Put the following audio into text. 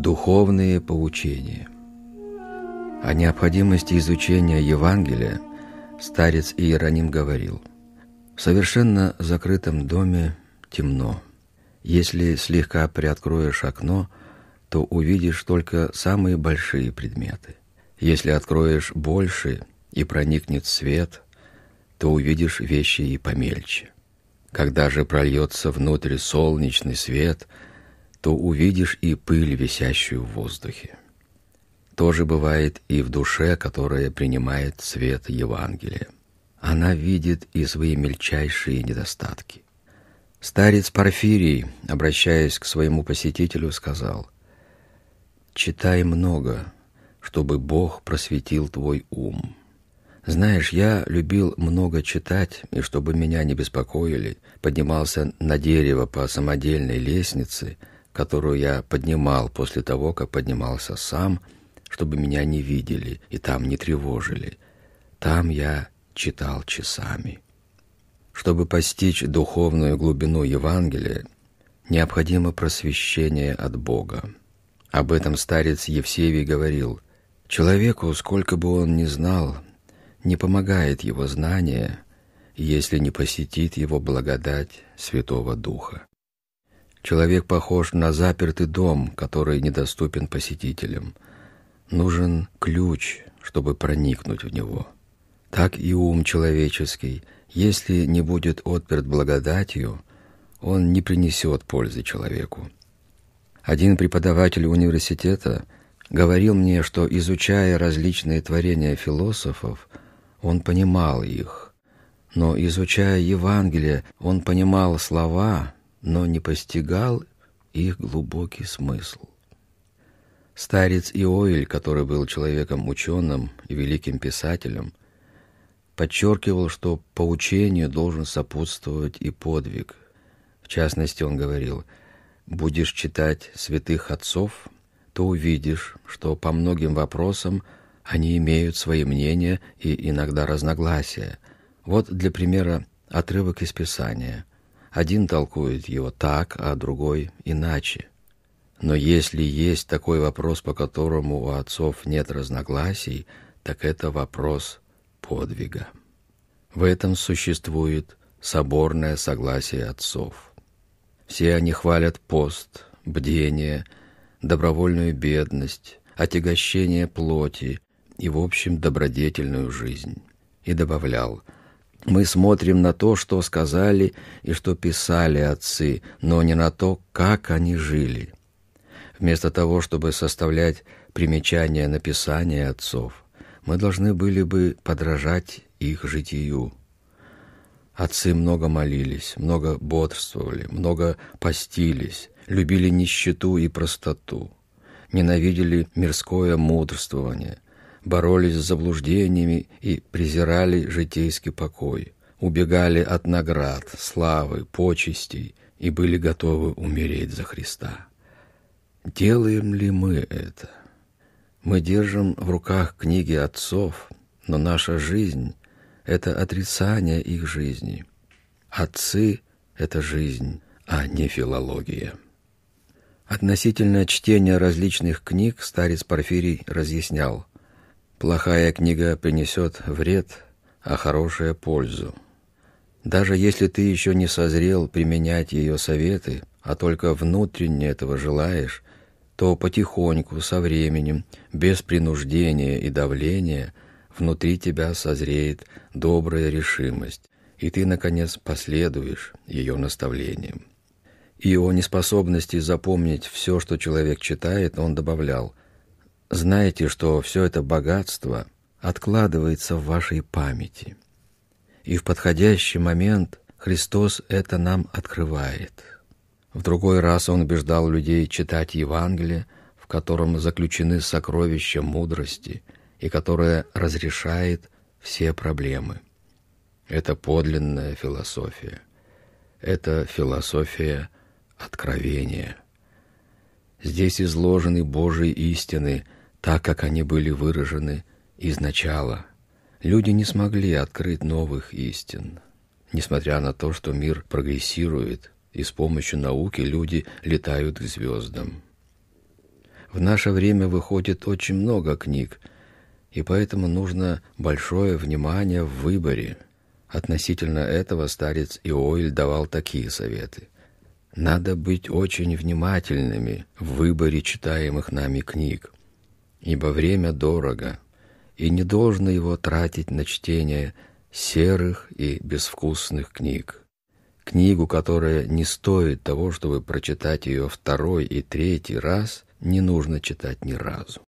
Духовные поучения О необходимости изучения Евангелия старец Иероним говорил «В совершенно закрытом доме темно. Если слегка приоткроешь окно, то увидишь только самые большие предметы. Если откроешь больше и проникнет свет, то увидишь вещи и помельче. Когда же прольется внутрь солнечный свет – то увидишь и пыль, висящую в воздухе. То же бывает и в душе, которая принимает свет Евангелия. Она видит и свои мельчайшие недостатки. Старец Порфирий, обращаясь к своему посетителю, сказал, «Читай много, чтобы Бог просветил твой ум». Знаешь, я любил много читать, и чтобы меня не беспокоили, поднимался на дерево по самодельной лестнице – которую я поднимал после того, как поднимался сам, чтобы меня не видели и там не тревожили. Там я читал часами. Чтобы постичь духовную глубину Евангелия, необходимо просвещение от Бога. Об этом старец Евсевий говорил, «Человеку, сколько бы он ни знал, не помогает его знание, если не посетит его благодать Святого Духа». Человек похож на запертый дом, который недоступен посетителям. Нужен ключ, чтобы проникнуть в него. Так и ум человеческий, если не будет отперт благодатью, он не принесет пользы человеку. Один преподаватель университета говорил мне, что, изучая различные творения философов, он понимал их, но, изучая Евангелие, он понимал слова, но не постигал их глубокий смысл. Старец Иоиль, который был человеком ученым и великим писателем, подчеркивал, что поучению должен сопутствовать и подвиг. В частности, он говорил, «Будешь читать святых отцов, то увидишь, что по многим вопросам они имеют свои мнения и иногда разногласия. Вот для примера отрывок из Писания – один толкует его так, а другой иначе. Но если есть такой вопрос, по которому у отцов нет разногласий, так это вопрос подвига. В этом существует соборное согласие отцов. Все они хвалят пост, бдение, добровольную бедность, отягощение плоти и, в общем, добродетельную жизнь. И добавлял – мы смотрим на то, что сказали и что писали отцы, но не на то, как они жили. Вместо того, чтобы составлять примечания на писание отцов, мы должны были бы подражать их житию. Отцы много молились, много бодрствовали, много постились, любили нищету и простоту, ненавидели мирское мудрствование – боролись с заблуждениями и презирали житейский покой, убегали от наград, славы, почестей и были готовы умереть за Христа. Делаем ли мы это? Мы держим в руках книги отцов, но наша жизнь — это отрицание их жизни. Отцы — это жизнь, а не филология. Относительно чтения различных книг старец Порфирий разъяснял. Плохая книга принесет вред, а хорошая – пользу. Даже если ты еще не созрел применять ее советы, а только внутренне этого желаешь, то потихоньку, со временем, без принуждения и давления, внутри тебя созреет добрая решимость, и ты, наконец, последуешь ее наставлениям. И о неспособности запомнить все, что человек читает, он добавлял знаете, что все это богатство откладывается в вашей памяти. И в подходящий момент Христос это нам открывает. В другой раз Он убеждал людей читать Евангелие, в котором заключены сокровища мудрости и которое разрешает все проблемы. Это подлинная философия. Это философия откровения. Здесь изложены Божьи истины – так как они были выражены изначала. Люди не смогли открыть новых истин. Несмотря на то, что мир прогрессирует, и с помощью науки люди летают к звездам. В наше время выходит очень много книг, и поэтому нужно большое внимание в выборе. Относительно этого старец Иоиль давал такие советы. Надо быть очень внимательными в выборе читаемых нами книг ибо время дорого, и не должно его тратить на чтение серых и безвкусных книг. Книгу, которая не стоит того, чтобы прочитать ее второй и третий раз, не нужно читать ни разу.